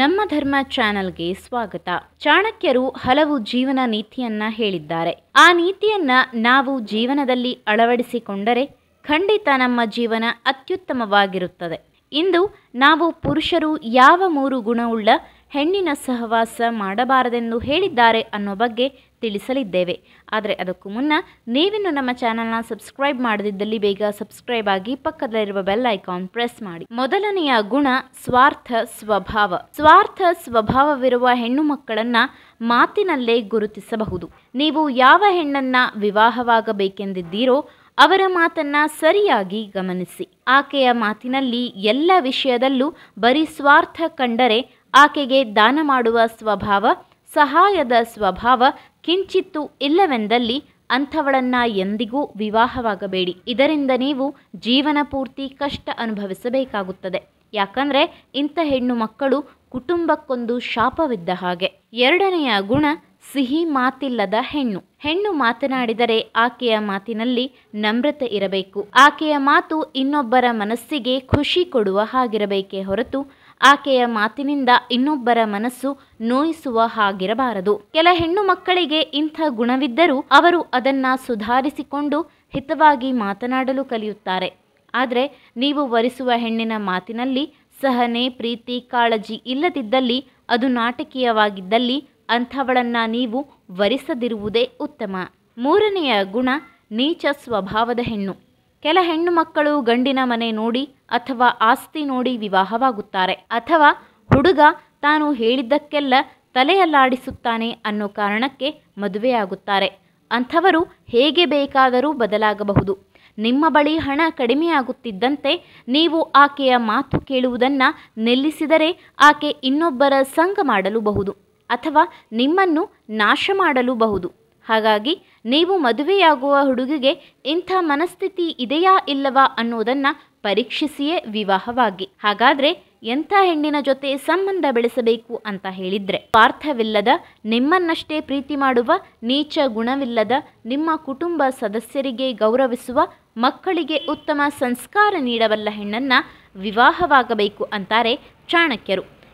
ನಮ್ಮ ಧರ್ಮ ಚಾನೆಲ್ಗೆ ಸ್ವಾಗತ ಚಾಣಕ್ಯರು ಹಲವು ಜೀವನ ನೀತಿಯನ್ನ ಹೇಳಿದ್ದಾರೆ ಆ ನೀತಿಯನ್ನ ನಾವು ಜೀವನದಲ್ಲಿ ಅಳವಡಿಸಿಕೊಂಡರೆ ಖಂಡಿತ ನಮ್ಮ ಜೀವನ ಅತ್ಯುತ್ತಮವಾಗಿರುತ್ತದೆ ಇಂದು ನಾವು ಪುರುಷರು ಯಾವ ಮೂರು ಗುಣವುಳ್ಳ ಹೆಣ್ಣಿನ ಸಹವಾಸ ಮಾಡಬಾರದೆಂದು ಹೇಳಿದ್ದಾರೆ ಅನ್ನೋ ಬಗ್ಗೆ ತಿಳಿಸಲಿದ್ದೇವೆ ಆದರೆ ಅದಕ್ಕೂ ಮುನ್ನ ನೀವಿನ್ನು ನಮ್ಮ ಚಾನಲ್ನ ಸಬ್ಸ್ಕ್ರೈಬ್ ಮಾಡದಿದ್ದಲ್ಲಿ ಬೇಗ ಸಬ್ಸ್ಕ್ರೈಬ್ ಆಗಿ ಪಕ್ಕದಲ್ಲಿರುವ ಬೆಲ್ ಐಕಾನ್ ಪ್ರೆಸ್ ಮಾಡಿ ಮೊದಲನೆಯ ಗುಣ ಸ್ವಾರ್ಥ ಸ್ವಭಾವ ಸ್ವಾರ್ಥ ಸ್ವಭಾವವಿರುವ ಹೆಣ್ಣು ಮಕ್ಕಳನ್ನ ಮಾತಿನಲ್ಲೇ ಗುರುತಿಸಬಹುದು ನೀವು ಯಾವ ಹೆಣ್ಣನ್ನ ವಿವಾಹವಾಗಬೇಕೆಂದಿದ್ದೀರೋ ಅವರ ಮಾತನ್ನ ಸರಿಯಾಗಿ ಗಮನಿಸಿ ಆಕೆಯ ಮಾತಿನಲ್ಲಿ ಎಲ್ಲ ವಿಷಯದಲ್ಲೂ ಬರೀ ಸ್ವಾರ್ಥ ಕಂಡರೆ ಆಕೆಗೆ ದಾನ ಮಾಡುವ ಸ್ವಭಾವ ಸಹಾಯದ ಸ್ವಭಾವ ಕಿಂಚಿತ್ತು ಇಲ್ಲವೆಂದಲ್ಲಿ ಅಂಥವಳನ್ನ ಎಂದಿಗೂ ವಿವಾಹವಾಗಬೇಡಿ ಇದರಿಂದ ನೀವು ಜೀವನ ಪೂರ್ತಿ ಕಷ್ಟ ಅನುಭವಿಸಬೇಕಾಗುತ್ತದೆ ಯಾಕಂದರೆ ಇಂಥ ಹೆಣ್ಣು ಮಕ್ಕಳು ಕುಟುಂಬಕ್ಕೊಂದು ಶಾಪವಿದ್ದ ಹಾಗೆ ಎರಡನೆಯ ಗುಣ ಸಿಹಿ ಮಾತಿಲ್ಲದ ಹೆಣ್ಣು ಹೆಣ್ಣು ಮಾತನಾಡಿದರೆ ಆಕೆಯ ಮಾತಿನಲ್ಲಿ ನಮ್ರತೆ ಇರಬೇಕು ಆಕೆಯ ಮಾತು ಇನ್ನೊಬ್ಬರ ಮನಸ್ಸಿಗೆ ಖುಷಿ ಕೊಡುವ ಹಾಗಿರಬೇಕೇ ಹೊರತು ಆಕೆಯ ಮಾತಿನಿಂದ ಇನ್ನೊಬ್ಬರ ಮನಸ್ಸು ನೋಯಿಸುವ ಹಾಗಿರಬಾರದು ಕೆಲ ಹೆಣ್ಣು ಮಕ್ಕಳಿಗೆ ಇಂಥ ಗುಣವಿದ್ದರೂ ಅವರು ಅದನ್ನು ಸುಧಾರಿಸಿಕೊಂಡು ಹಿತವಾಗಿ ಮಾತನಾಡಲು ಕಲಿಯುತ್ತಾರೆ ಆದರೆ ನೀವು ವರಿಸುವ ಹೆಣ್ಣಿನ ಮಾತಿನಲ್ಲಿ ಸಹನೆ ಪ್ರೀತಿ ಕಾಳಜಿ ಇಲ್ಲದಿದ್ದಲ್ಲಿ ಅದು ನಾಟಕೀಯವಾಗಿದ್ದಲ್ಲಿ ಅಂಥವಳನ್ನು ನೀವು ವರಿಸದಿರುವುದೇ ಉತ್ತಮ ಮೂರನೆಯ ಗುಣ ನೀಚ ಸ್ವಭಾವದ ಹೆಣ್ಣು ಕೆಲ ಹೆಣ್ಣು ಮಕ್ಕಳು ಗಂಡಿನ ಮನೆ ನೋಡಿ ಅಥವಾ ಆಸ್ತಿ ನೋಡಿ ವಿವಾಹವಾಗುತ್ತಾರೆ ಅಥವಾ ಹುಡುಗ ತಾನು ಹೇಳಿದ್ದಕ್ಕೆಲ್ಲ ತಲೆಯಲ್ಲಾಡಿಸುತ್ತಾನೆ ಅನ್ನೋ ಕಾರಣಕ್ಕೆ ಮದುವೆಯಾಗುತ್ತಾರೆ ಅಂಥವರು ಹೇಗೆ ಬೇಕಾದರೂ ಬದಲಾಗಬಹುದು ನಿಮ್ಮ ಬಳಿ ಹಣ ಕಡಿಮೆಯಾಗುತ್ತಿದ್ದಂತೆ ನೀವು ಆಕೆಯ ಮಾತು ಕೇಳುವುದನ್ನು ನಿಲ್ಲಿಸಿದರೆ ಆಕೆ ಇನ್ನೊಬ್ಬರ ಸಂಘ ಮಾಡಲೂಬಹುದು ಅಥವಾ ನಿಮ್ಮನ್ನು ನಾಶ ಮಾಡಲೂಬಹುದು ಹಾಗಾಗಿ ನೀವು ಮದುವೆಯಾಗುವ ಹುಡುಗಿಗೆ ಇಂಥ ಮನಸ್ಥಿತಿ ಇದೆಯಾ ಇಲ್ಲವಾ ಅನ್ನೋದನ್ನು ಪರೀಕ್ಷಿಸಿಯೇ ವಿವಾಹವಾಗಿ ಹಾಗಾದರೆ ಎಂಥ ಹೆಣ್ಣಿನ ಜೊತೆ ಸಂಬಂಧ ಬೆಳೆಸಬೇಕು ಅಂತ ಹೇಳಿದರೆ ಪಾರ್ಥವಿಲ್ಲದ ನಿಮ್ಮನ್ನಷ್ಟೇ ಪ್ರೀತಿ ಮಾಡುವ ನೀಚ ಗುಣವಿಲ್ಲದ ನಿಮ್ಮ ಕುಟುಂಬ ಸದಸ್ಯರಿಗೆ ಗೌರವಿಸುವ ಮಕ್ಕಳಿಗೆ ಉತ್ತಮ ಸಂಸ್ಕಾರ ನೀಡಬಲ್ಲ ಹೆಣ್ಣನ್ನು ವಿವಾಹವಾಗಬೇಕು ಅಂತಾರೆ ಚಾಣಕ್ಯರು